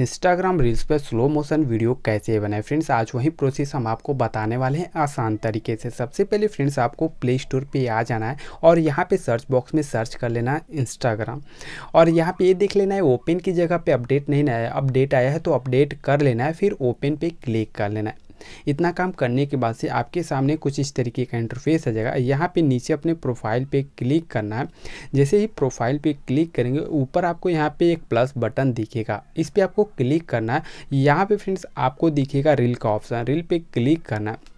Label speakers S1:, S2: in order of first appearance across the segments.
S1: Instagram reels पर slow motion video कैसे बनाए फ्रेंड्स आज वही प्रोसेस हम आपको बताने वाले हैं आसान तरीके से सबसे पहले फ्रेंड्स आपको प्ले स्टोर पर आ जाना है और यहाँ पे सर्च बॉक्स में सर्च कर लेना है इंस्टाग्राम और यहाँ पे ये देख लेना है ओपन की जगह पे अपडेट नहीं आया अपडेट आया है तो अपडेट कर लेना है फिर ओपन पे क्लिक कर लेना है इतना काम करने के बाद से आपके सामने कुछ इस तरीके का इंटरफेस आ जाएगा यहाँ पे नीचे अपने प्रोफाइल पे क्लिक करना है जैसे ही प्रोफाइल पे क्लिक करेंगे ऊपर आपको यहाँ पे एक प्लस बटन दिखेगा इस पर आपको क्लिक करना है यहाँ पे फ्रेंड्स आपको दिखेगा रील का ऑप्शन रील पे क्लिक करना है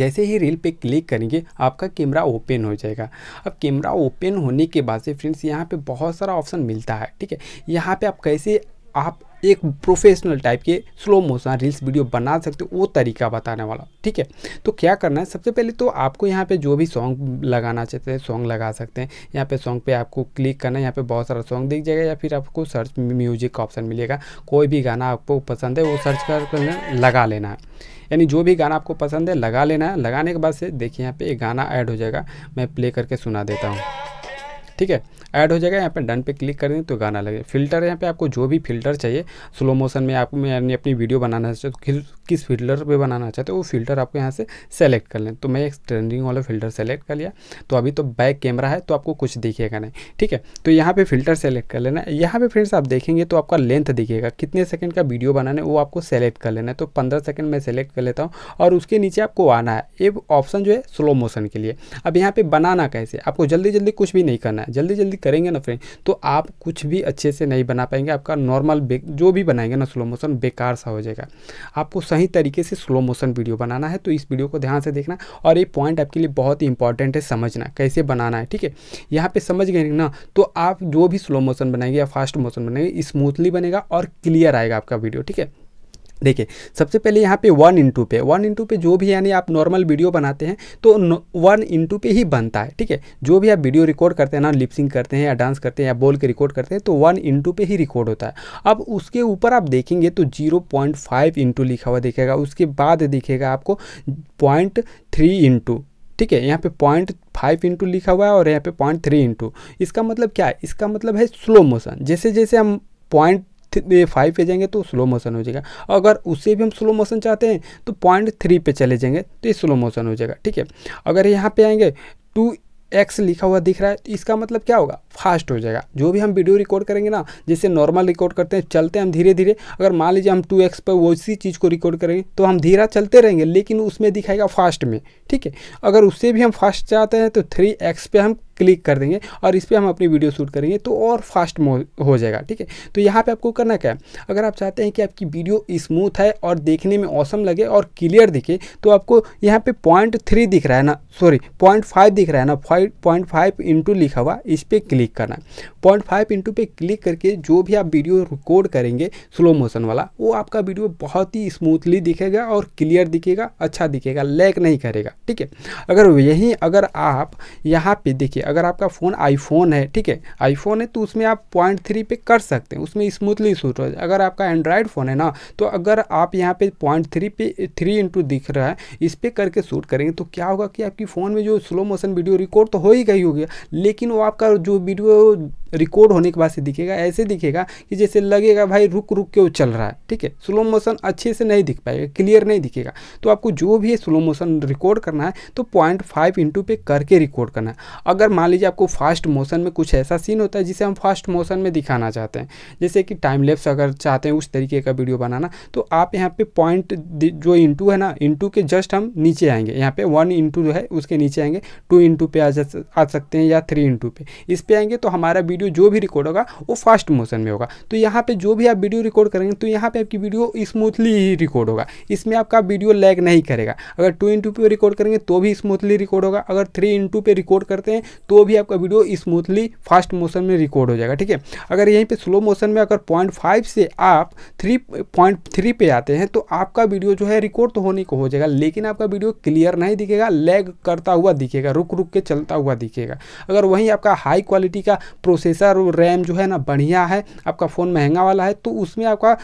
S1: जैसे ही रील पे क्लिक करेंगे आपका कैमरा ओपन हो जाएगा अब कैमरा ओपन होने के बाद से फ्रेंड्स यहाँ पे बहुत सारा ऑप्शन मिलता है ठीक है यहाँ पे आप कैसे आप एक प्रोफेशनल टाइप के स्लो मोशन रील्स वीडियो बना सकते हो वो तरीका बताने वाला ठीक है तो क्या करना है सबसे पहले तो आपको यहाँ पे जो भी सॉन्ग लगाना चाहते हैं सॉन्ग लगा सकते हैं यहाँ पे सॉन्ग पे आपको क्लिक करना है यहाँ पे बहुत सारा सॉन्ग दिख जाएगा या फिर आपको सर्च म्यूजिक का ऑप्शन मिलेगा कोई भी गाना आपको पसंद है वो सर्च कर लगा लेना है यानी जो भी गाना आपको पसंद है लगा लेना है लगाने के बाद से देखिए यहाँ पे एक गाना ऐड हो जाएगा मैं प्ले करके सुना देता हूँ ठीक है ऐड हो जाएगा यहाँ पे डन पे क्लिक कर दें तो गाना लगे फिल्टर यहाँ पे आपको जो भी फिल्टर चाहिए स्लो मोशन में आप यानी अपनी वीडियो बनाना चाहते हो तो किस फिल्टर पे बनाना चाहते हो वो फिल्टर आपको यहाँ से सेलेक्ट कर लें तो मैं एक ट्रेंडिंग वाला फिल्टर सेलेक्ट कर लिया तो अभी तो बैक कैमरा है तो आपको कुछ दिखेगा नहीं ठीक है तो यहाँ पर फिल्टर सेलेक्ट कर लेना यहाँ पर फ्रेंड्स आप देखेंगे तो आपका लेंथ दिखेगा कितने सेकेंड का वीडियो बनाना है वो आपको सेलेक्ट कर लेना है तो पंद्रह सेकेंड मैं सेलेक्ट कर लेता हूँ और उसके नीचे आपको आना है ये ऑप्शन जो है स्लो मोशन के लिए अब यहाँ पर बनाना कैसे आपको जल्दी जल्दी कुछ भी नहीं करना है जल्दी जल्दी करेंगे ना फ्रेंड तो आप कुछ भी अच्छे से नहीं बना पाएंगे आपका नॉर्मल जो भी बनाएंगे ना स्लो मोशन बेकार सा हो जाएगा आपको सही तरीके से स्लो मोशन वीडियो बनाना है तो इस वीडियो को ध्यान से देखना और ये पॉइंट आपके लिए बहुत ही इंपॉर्टेंट है समझना कैसे बनाना है ठीक है यहाँ पर समझ गए ना तो आप जो भी स्लो मोशन बनाएंगे या फास्ट मोशन बनाएंगे स्मूथली बनेगा और क्लियर आएगा आपका वीडियो ठीक है देखिए सबसे पहले यहाँ पे वन इंटू पे वन इंटू पे जो भी यानी आप नॉर्मल वीडियो बनाते हैं तो वन इंटू पे ही बनता है ठीक है जो भी आप वीडियो रिकॉर्ड करते हैं ना लिपसिंग करते हैं या डांस करते हैं या बोल के रिकॉर्ड करते हैं तो वन इंटू पे ही रिकॉर्ड होता है अब उसके ऊपर आप देखेंगे तो जीरो पॉइंट फाइव इंटू लिखा हुआ दिखेगा उसके बाद दिखेगा आपको पॉइंट थ्री इंटू ठीक है यहाँ पे पॉइंट फाइव इंटू लिखा हुआ है और यहाँ पे पॉइंट थ्री इंटू इसका मतलब क्या है इसका मतलब है स्लो मोशन जैसे जैसे हम पॉइंट फाइव तो पे जाएंगे तो स्लो मोशन हो जाएगा अगर उससे भी हम स्लो मोशन चाहते हैं तो पॉइंट थ्री पे चले जाएंगे तो ये स्लो मोशन हो जाएगा ठीक है अगर यहाँ पे आएंगे टू एक्स लिखा हुआ दिख रहा है तो इसका मतलब क्या होगा फास्ट हो जाएगा जो भी हम वीडियो रिकॉर्ड करेंगे ना जैसे नॉर्मल रिकॉर्ड करते हैं चलते हैं हम धीरे धीरे अगर मान लीजिए हम टू एक्स पर वो इसी चीज़ को रिकॉर्ड करेंगे तो हम धीरा चलते रहेंगे लेकिन उसमें दिखाएगा फास्ट में ठीक है अगर उससे भी हम फास्ट चाहते हैं तो थ्री एक्स पे हम क्लिक कर देंगे और इस पर हम अपनी वीडियो शूट करेंगे तो और फास्ट हो जाएगा ठीक है तो यहाँ पर आपको करना क्या है अगर आप चाहते हैं कि आपकी वीडियो स्मूथ है और देखने में औसम लगे और क्लियर दिखे तो आपको यहाँ पे पॉइंट थ्री दिख रहा है ना सॉरी पॉइंट फाइव दिख रहा है ना फाइव पॉइंट फाइव इंटू लिखा हुआ इस पर क्लिक करना है पॉइंट फाइव इंटू पे क्लिक करके जो भी आप वीडियो रिकॉर्ड करेंगे स्लो मोशन वाला वो आपका वीडियो बहुत ही स्मूथली दिखेगा और क्लियर दिखेगा अच्छा दिखेगा लैक नहीं करेगा ठीक है अगर यहीं अगर आप यहाँ पे देखिए अगर आपका फ़ोन आईफोन है ठीक है आईफोन है तो उसमें आप पॉइंट थ्री पे कर सकते हैं उसमें स्मूथली शूट हो जाए अगर आपका एंड्रॉयड फ़ोन है ना तो अगर आप यहाँ पे पॉइंट थ्री पे थ्री इंटू दिख रहा है इस पर करके शूट करेंगे तो क्या होगा कि आपकी फ़ोन में जो स्लो मोशन वीडियो रिकॉर्ड तो हो ही गई होगी लेकिन वो आपका जो वीडियो रिकॉर्ड होने के बाद से दिखेगा ऐसे दिखेगा कि जैसे लगेगा भाई रुक रुक के वो चल रहा है ठीक है स्लो मोशन अच्छे से नहीं दिख पाएगा क्लियर नहीं दिखेगा तो आपको जो भी स्लो मोशन रिकॉर्ड करना है तो पॉइंट फाइव इंटू पे करके रिकॉर्ड करना है अगर मान लीजिए आपको फास्ट मोशन में कुछ ऐसा सीन होता है जिसे हम फास्ट मोशन में दिखाना चाहते हैं जैसे कि टाइम लेप्स अगर चाहते हैं उस तरीके का वीडियो बनाना तो आप यहाँ पे पॉइंट जो इंटू है ना इंटू के जस्ट हम नीचे आएंगे यहाँ पे वन इंटू जो है उसके नीचे आएंगे टू इंटू पे आ, जा, आ सकते हैं या थ्री इंटू पे इस पर आएंगे तो हमारा वीडियो जो भी रिकॉर्ड होगा वो फास्ट मोशन में होगा तो यहाँ पर जो भी आप वीडियो रिकॉर्ड करेंगे तो यहाँ पर आपकी वीडियो स्मूथली ही रिकॉर्ड होगा इसमें आपका वीडियो लैग नहीं करेगा अगर टू इंटू पे रिकॉर्ड करेंगे तो भी स्मूथली रिकॉर्ड होगा अगर थ्री इंटू पे रिकॉर्ड करते हैं तो भी आपका वीडियो स्मूथली फास्ट मोशन में रिकॉर्ड हो जाएगा ठीक है अगर यहीं पर स्लो मोशन में अगर पॉइंट फाइव से आप थ्री पॉइंट थ्री पे आते हैं तो आपका वीडियो जो है रिकॉर्ड तो होने को हो जाएगा लेकिन आपका वीडियो क्लियर नहीं दिखेगा लैग करता हुआ दिखेगा रुक रुक के चलता हुआ दिखेगा अगर वहीं आपका हाई क्वालिटी का प्रोसेसर और रैम जो है ना बढ़िया है आपका फ़ोन महंगा वाला है तो उसमें आपका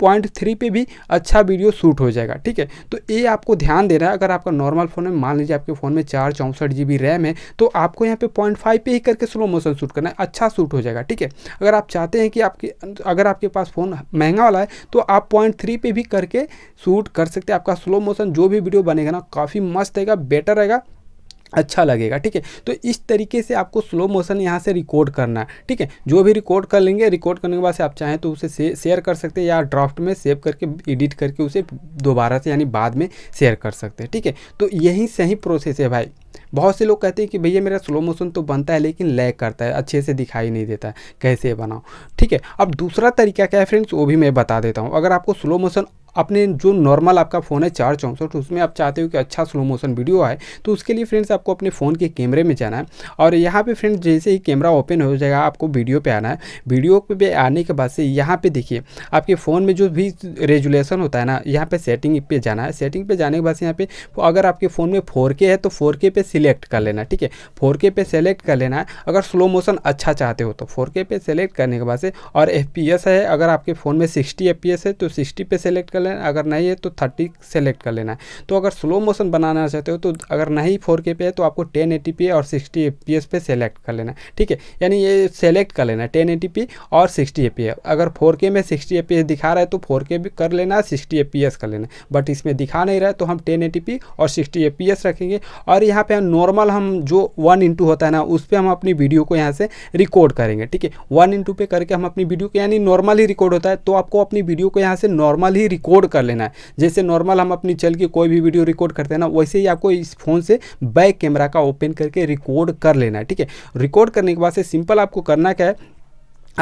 S1: पॉइंट थ्री पे भी अच्छा वीडियो शूट हो जाएगा ठीक है तो ये आपको ध्यान देना है अगर आपका नॉर्मल फ़ोन में मान लीजिए आपके फ़ोन में चार चौंसठ जी रैम है तो आपको यहाँ पे पे पॉइंट फाइव पे ही करके स्लो मोशन शूट करना है अच्छा शूट हो जाएगा ठीक है अगर आप चाहते हैं कि आपके अगर आपके पास फ़ोन महंगा वाला है तो आप पॉइंट थ्री पे भी करके शूट कर सकते हैं आपका स्लो मोशन जो भी वीडियो बनेगा ना काफ़ी मस्त रहेगा बेटर रहेगा अच्छा लगेगा ठीक है तो इस तरीके से आपको स्लो मोशन यहाँ से रिकॉर्ड करना है ठीक है जो भी रिकॉर्ड कर लेंगे रिकॉर्ड करने के बाद से आप चाहें तो उसे से, शेयर कर सकते हैं या ड्राफ्ट में सेव करके एडिट करके उसे दोबारा से यानी बाद में शेयर कर सकते हैं ठीक है तो यही सही प्रोसेस है भाई बहुत से लोग कहते हैं कि भैया मेरा स्लो मोशन तो बनता है लेकिन लैग करता है अच्छे से दिखाई नहीं देता है कैसे बनाओ ठीक है अब दूसरा तरीका क्या है फ्रेंड्स वो भी मैं बता देता हूँ अगर आपको स्लो मोशन अपने जो नॉर्मल आपका फ़ोन है चार चौंसठ उसमें आप चाहते हो कि अच्छा स्लो मोशन वीडियो आए तो उसके लिए फ्रेंड्स आपको अपने फ़ोन के कैमरे में जाना है और यहाँ पर फ्रेंड्स जैसे ही कैमरा ओपन हो जाएगा आपको वीडियो पर आना है वीडियो पर आने के बाद से यहाँ पर देखिए आपके फ़ोन में जो भी रेजुलेशन होता है ना यहाँ पर सेटिंग पे जाना है सेटिंग पर जाने के बाद यहाँ पे अगर आपके फ़ोन में फोर है तो फोर पे सिलेक्ट कर लेना ठीक है फोर पे सेलेक्ट कर लेना है अगर स्लो मोशन अच्छा चाहते हो तो फोर पे सेलेक्ट करने के बाद से और एफ है अगर आपके फ़ोन में सिक्सटी एफ है तो सिक्सटी पे सेलेक्ट कर लेना अगर नहीं है तो थर्टी सेलेक्ट कर लेना है तो अगर स्लो मोशन बनाना चाहते हो तो अगर नहीं फोर के पे है तो आपको टेन और सिक्सटी ए पी सेलेक्ट कर लेना ठीक है यानी ये सेलेक्ट कर लेना टेन और सिक्सटी ए अगर फोर के में सिक्सटी ए दिखा रहा है तो फोर के भी कर लेना है सिक्सटी ए कर लेना बट इसमें दिखा नहीं रहा है तो हम टेन और सिक्सटी ए रखेंगे और यहाँ पर नॉर्मल हम जो वन इंटू होता है ना उस पर हम अपनी वीडियो को यहाँ से रिकॉर्ड करेंगे ठीक है वन इंटू पे करके हम अपनी वीडियो को यानी नॉर्मल ही रिकॉर्ड होता है तो आपको अपनी वीडियो को यहाँ से नॉर्मल ही रिकॉर्ड रिकॉर्ड कर लेना है जैसे नॉर्मल हम अपनी चल के कोई भी वीडियो रिकॉर्ड करते हैं ना वैसे ही आपको इस फ़ोन से बैक कैमरा का ओपन करके रिकॉर्ड कर लेना है ठीक है रिकॉर्ड करने के बाद से सिंपल आपको करना क्या है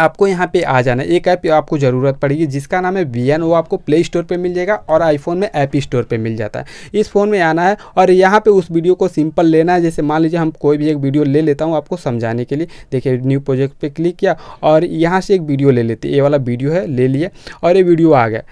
S1: आपको यहाँ पे आ जाना है एक ऐप आपको ज़रूरत पड़ेगी जिसका नाम है वी वो आपको प्ले स्टोर पे मिल जाएगा और आईफोन में ऐप स्टोर पे मिल जाता है इस फ़ोन में आना है और यहाँ पे उस वीडियो को सिंपल लेना है जैसे मान लीजिए हम कोई भी एक वीडियो ले लेता हूँ आपको समझाने के लिए देखिए न्यू प्रोजेक्ट पर क्लिक किया और यहाँ से एक वीडियो ले लेते ये वाला वीडियो है ले लिया और ये वीडियो आ गया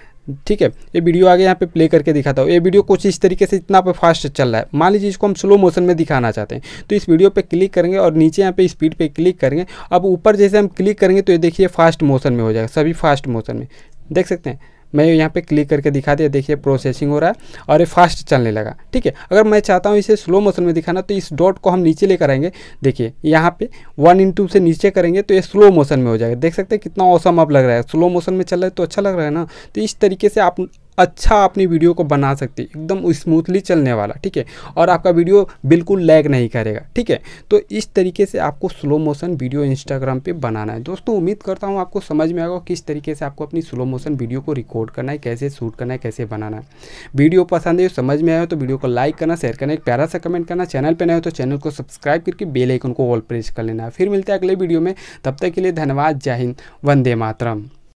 S1: ठीक है ये वीडियो आगे यहाँ पे प्ले करके दिखाता हूँ ये वीडियो कुछ इस तरीके से इतना पे फास्ट चल रहा है मान लीजिए इसको हम स्लो मोशन में दिखाना चाहते हैं तो इस वीडियो पे क्लिक करेंगे और नीचे यहाँ पे स्पीड पे क्लिक करेंगे अब ऊपर जैसे हम क्लिक करेंगे तो ये देखिए फास्ट मोशन में हो जाएगा सभी फास्ट मोशन में देख सकते हैं मैं यहाँ पे क्लिक करके दिखा दिया देखिए प्रोसेसिंग हो रहा है और ये फास्ट चलने लगा ठीक है अगर मैं चाहता हूँ इसे स्लो मोशन में दिखाना तो इस डॉट को हम नीचे लेकर आएंगे देखिए यहाँ पे वन इन से नीचे करेंगे तो ये स्लो मोशन में हो जाएगा देख सकते हैं कितना औसम अब लग रहा है स्लो मोशन में चल रहा है तो अच्छा लग रहा है ना तो इस तरीके से आप अच्छा अपनी वीडियो को बना सकती एकदम स्मूथली चलने वाला ठीक है और आपका वीडियो बिल्कुल लैग नहीं करेगा ठीक है तो इस तरीके से आपको स्लो मोशन वीडियो इंस्टाग्राम पे बनाना है दोस्तों उम्मीद करता हूँ आपको समझ में आएगा किस तरीके से आपको अपनी स्लो मोशन वीडियो को रिकॉर्ड करना है कैसे शूट करना है कैसे बनाना है वीडियो पसंद है समझ में आया तो वीडियो को लाइक करना शेयर करना एक प्यारा सा कमेंट करना चैनल पर नए हो तो चैनल को सब्सक्राइब करके बेल आइकन को ऑल प्रेस कर लेना फिर मिलते हैं अगले वीडियो में तब तक के लिए धन्यवाद जय हिंद वंदे मातरम